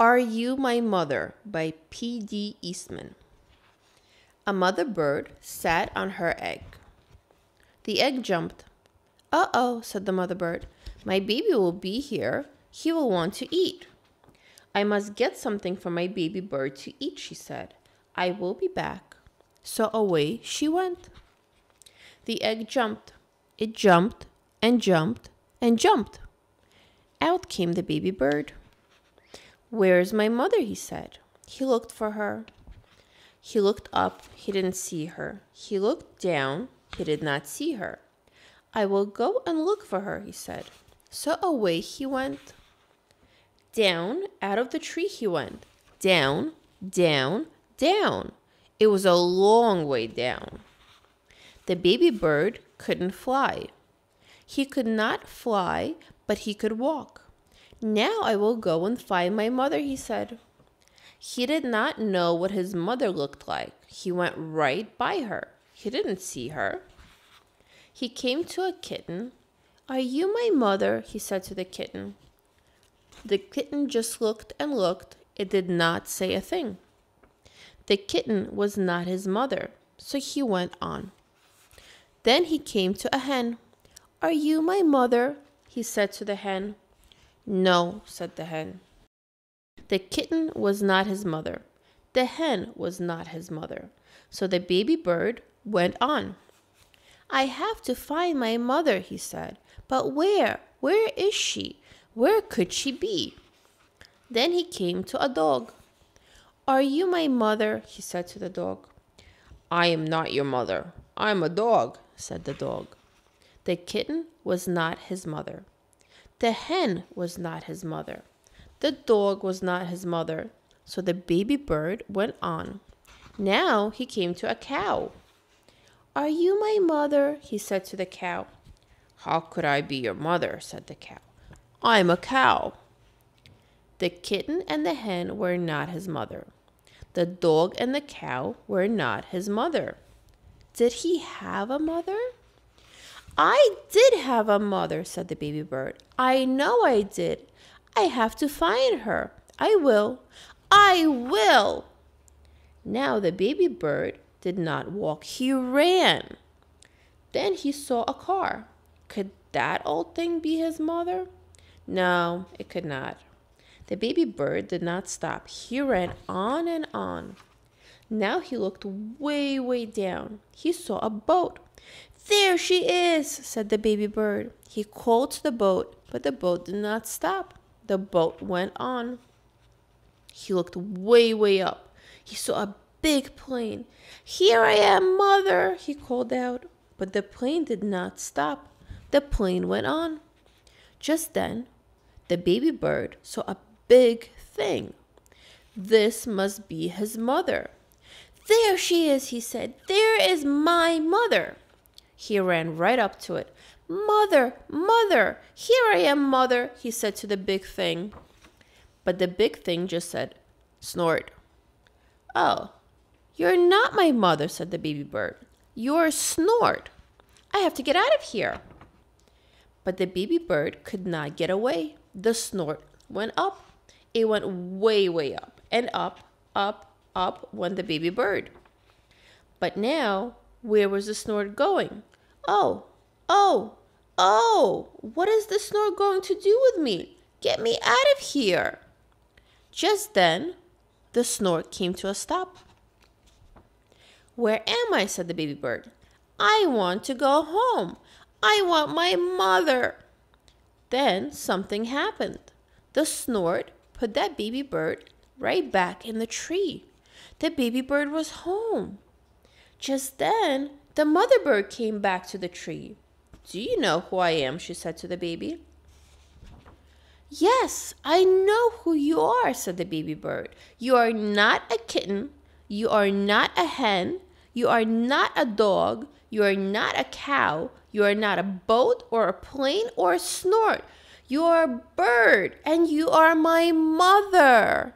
Are You My Mother by P.D. Eastman. A mother bird sat on her egg. The egg jumped. Uh oh, said the mother bird. My baby will be here. He will want to eat. I must get something for my baby bird to eat, she said. I will be back. So away she went. The egg jumped. It jumped and jumped and jumped. Out came the baby bird. Where's my mother? he said. He looked for her. He looked up, he didn't see her. He looked down, he did not see her. I will go and look for her, he said. So away he went. Down, out of the tree he went. Down, down, down. It was a long way down. The baby bird couldn't fly. He could not fly, but he could walk. Now I will go and find my mother, he said. He did not know what his mother looked like. He went right by her. He didn't see her. He came to a kitten. Are you my mother? he said to the kitten. The kitten just looked and looked. It did not say a thing. The kitten was not his mother, so he went on. Then he came to a hen. Are you my mother? he said to the hen. No, said the hen. The kitten was not his mother. The hen was not his mother. So the baby bird went on. I have to find my mother, he said. But where? Where is she? Where could she be? Then he came to a dog. Are you my mother? he said to the dog. I am not your mother. I am a dog, said the dog. The kitten was not his mother. The hen was not his mother. The dog was not his mother. So the baby bird went on. Now he came to a cow. Are you my mother? he said to the cow. How could I be your mother? said the cow. I'm a cow. The kitten and the hen were not his mother. The dog and the cow were not his mother. Did he have a mother? I did have a mother, said the baby bird. I know I did. I have to find her. I will. I will. Now the baby bird did not walk, he ran. Then he saw a car. Could that old thing be his mother? No, it could not. The baby bird did not stop. He ran on and on. Now he looked way, way down. He saw a boat. There she is, said the baby bird. He called to the boat, but the boat did not stop. The boat went on. He looked way, way up. He saw a big plane. Here I am, mother, he called out. But the plane did not stop. The plane went on. Just then, the baby bird saw a big thing. This must be his mother. There she is, he said. There is my mother. He ran right up to it. Mother, mother, here I am, mother, he said to the big thing. But the big thing just said, snort. Oh, you're not my mother, said the baby bird. You're snort. I have to get out of here. But the baby bird could not get away. The snort went up. It went way, way up and up, up, up went the baby bird. But now, where was the snort going? Oh, oh, oh, what is the snore going to do with me? Get me out of here. Just then, the snore came to a stop. Where am I? said the baby bird. I want to go home. I want my mother. Then something happened. The snort put that baby bird right back in the tree. The baby bird was home. Just then, the mother bird came back to the tree. Do you know who I am? she said to the baby. Yes, I know who you are, said the baby bird. You are not a kitten. You are not a hen. You are not a dog. You are not a cow. You are not a boat or a plane or a snort. You are a bird and you are my mother.